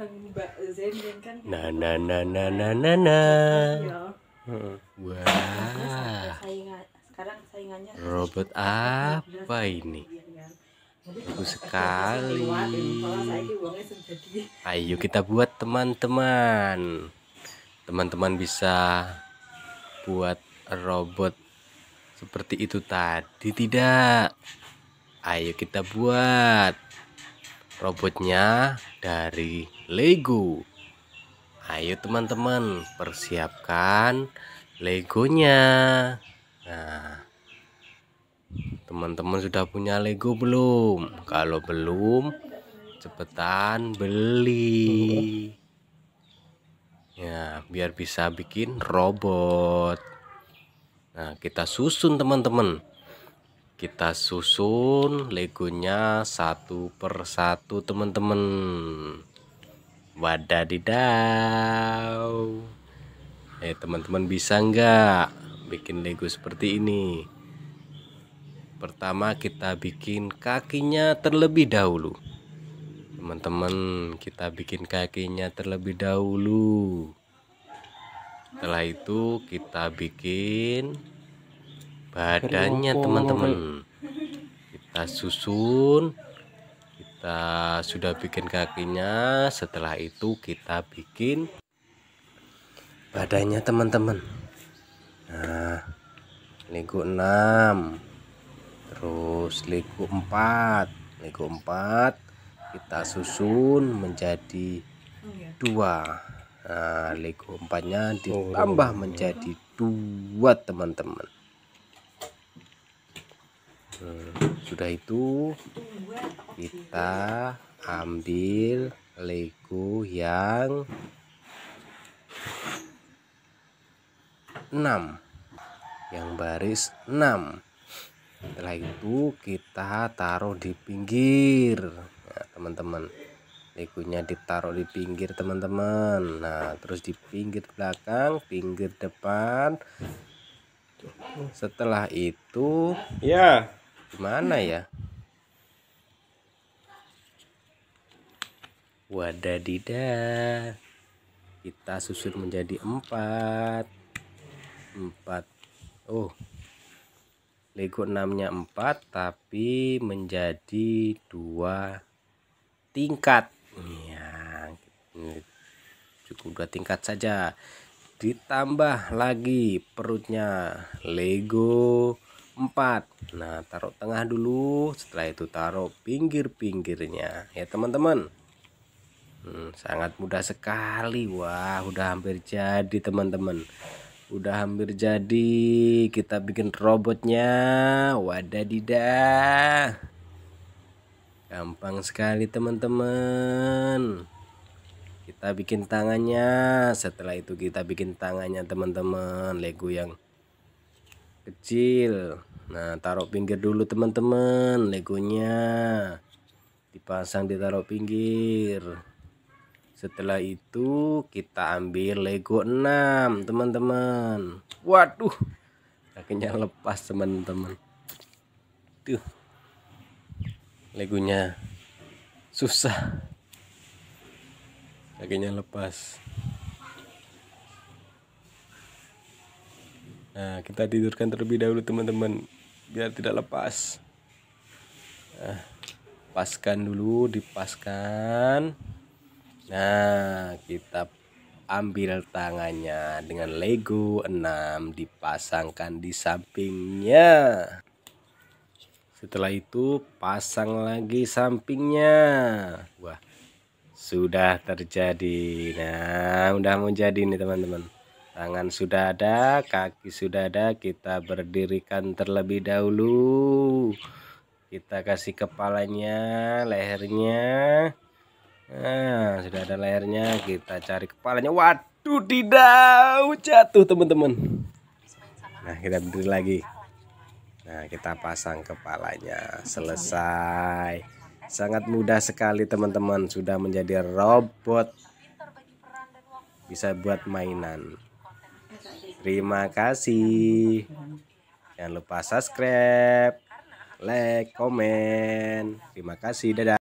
lagu Mbak Zenden kan gitu. na na na na iya. na na na iya. hmm. wah sekarang saingannya robot apa ini bagus sekali ayo kita buat teman-teman teman-teman bisa buat robot seperti itu tadi tidak ayo kita buat robotnya dari Lego. Ayo teman-teman, persiapkan Legonya. Nah, teman-teman sudah punya Lego belum? Kalau belum, cepetan beli. Ya, biar bisa bikin robot. Nah, kita susun teman-teman kita susun legonya satu per satu teman-teman wadadidaw eh teman-teman bisa nggak bikin lego seperti ini pertama kita bikin kakinya terlebih dahulu teman-teman kita bikin kakinya terlebih dahulu setelah itu kita bikin badannya teman-teman kita susun kita sudah bikin kakinya setelah itu kita bikin badannya teman-teman nah lego 6 terus lego 4 lego 4 kita susun menjadi dua nah lego 4 nya ditambah iya. menjadi dua teman-teman sudah itu kita ambil lego yang 6 yang baris 6 setelah itu kita taruh di pinggir nah, teman-teman legonya ditaruh di pinggir teman-teman nah terus di pinggir belakang pinggir depan setelah itu ya yeah gimana ya wadah dida kita susun menjadi empat empat oh Lego enamnya empat tapi menjadi dua tingkat ya gitu. cukup dua tingkat saja ditambah lagi perutnya Lego empat nah taruh tengah dulu setelah itu taruh pinggir-pinggirnya ya teman-teman hmm, sangat mudah sekali wah udah hampir jadi teman-teman udah hampir jadi kita bikin robotnya wadadidah gampang sekali teman-teman kita bikin tangannya setelah itu kita bikin tangannya teman-teman Lego yang kecil nah taruh pinggir dulu teman-teman legonya dipasang ditaruh pinggir setelah itu kita ambil lego 6 teman-teman waduh kakinya lepas teman-teman tuh legonya susah kakinya lepas nah kita tidurkan terlebih dahulu teman-teman biar tidak lepas nah, paskan dulu dipaskan nah kita ambil tangannya dengan lego 6 dipasangkan di sampingnya setelah itu pasang lagi sampingnya wah sudah terjadi nah udah mau jadi nih teman-teman Tangan sudah ada, kaki sudah ada, kita berdirikan terlebih dahulu. Kita kasih kepalanya, lehernya. Nah, sudah ada lehernya, kita cari kepalanya. Waduh, tidak jatuh teman-teman. Nah, kita berdiri lagi. Nah, kita pasang kepalanya. Selesai. Sangat mudah sekali teman-teman, sudah menjadi robot. Bisa buat mainan. Terima kasih. Jangan lupa subscribe, like, komen. Terima kasih. Dadah.